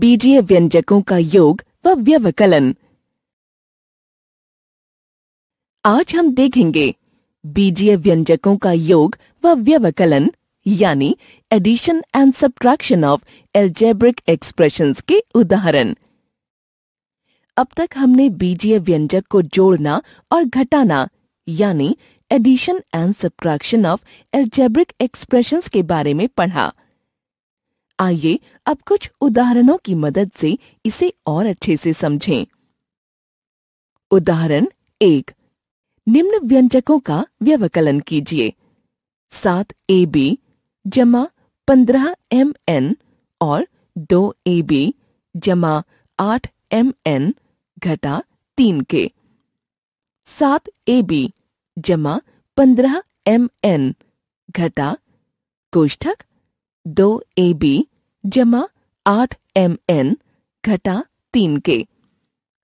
बीजीय व्यंजकों का योग व व्यवकलन आज हम देखेंगे बीजीय व्यंजकों का योग व व्यवकलन यानी addition and subtraction of algebraic expressions के उदाहरण अब तक हमने बीजीय व्यंजक को जोड़ना और घटाना यानी addition and subtraction of algebraic expressions के बारे में पढ़ा आइए अब कुछ उदाहरणों की मदद से इसे और अच्छे से समझें उदाहरण एक निम्न व्यंजकों का व्यवकलन कीजिए सात ए बी जमा पंद्रह एम एन और दो ए बी जमा आठ एम एन घटा तीन के सात ए बी जमा पंद्रह एम एन घटा कोष्ठक दो ए बी जमा आठ एम एन घटा तीन के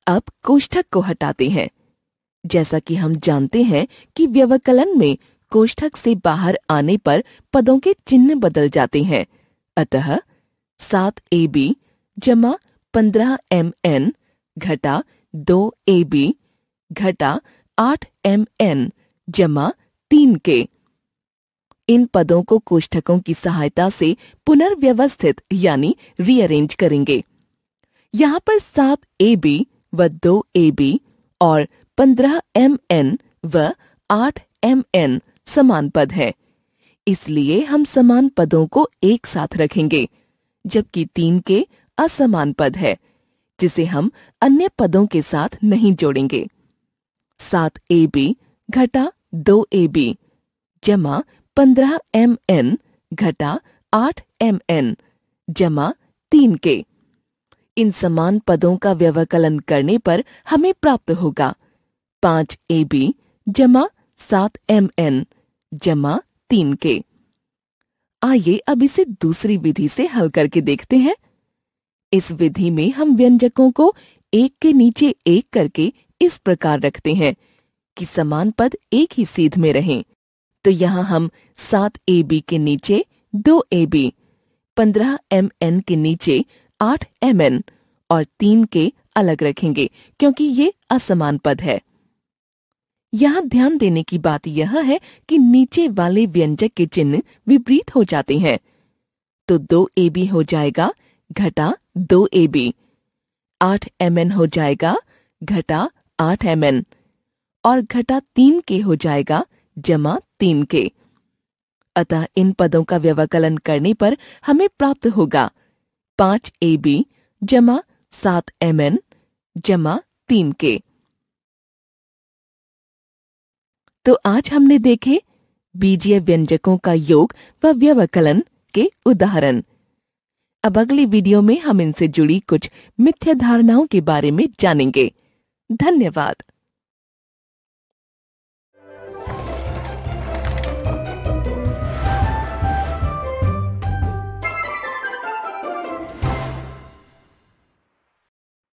अब कोष्ठक को हटाते हैं जैसा कि हम जानते हैं कि व्यवकलन में कोष्ठक से बाहर आने पर पदों के चिन्ह बदल जाते हैं अतः सात ए बी जमा पंद्रह एम एन घटा दो ए बी घटा आठ एम एन जमा तीन के इन पदों को कोष्ठकों की सहायता से पुनर्व्यवस्थित यानी रीअरेंज करेंगे यहाँ पर सात ए बी व दो ए बी और पंद्रह एम एन व आठ एम एन समान पद है इसलिए हम समान पदों को एक साथ रखेंगे जबकि तीन के असमान पद है जिसे हम अन्य पदों के साथ नहीं जोड़ेंगे सात ए बी घटा दो ए बी जमा पंद्रह एम एन घटा आठ एम एन जमा तीन के इन समान पदों का व्यवकलन करने पर हमें प्राप्त होगा पांच ए बी जमा सात एम एन जमा तीन के आइए अब इसे दूसरी विधि से हल करके देखते हैं इस विधि में हम व्यंजकों को एक के नीचे एक करके इस प्रकार रखते हैं कि समान पद एक ही सीध में रहें तो यहाँ हम सात ए बी के नीचे दो ए बी पंद्रह एम एन के नीचे आठ एम एन और तीन के अलग रखेंगे क्योंकि ये असमान पद है यहाँ ध्यान देने की बात यह है कि नीचे वाले व्यंजक के चिन्ह विपरीत हो जाते हैं तो दो ए बी हो जाएगा घटा दो ए बी आठ एम एन हो जाएगा घटा आठ एम एन और घटा तीन के हो जाएगा जमा तीन के अतः इन पदों का व्यवकलन करने पर हमें प्राप्त होगा पांच ए बी जमा सात एम एन जमा तीन के तो आज हमने देखे बीजीय व्यंजकों का योग व व्यवकलन के उदाहरण अब अगली वीडियो में हम इनसे जुड़ी कुछ मिथ्या धारणाओं के बारे में जानेंगे धन्यवाद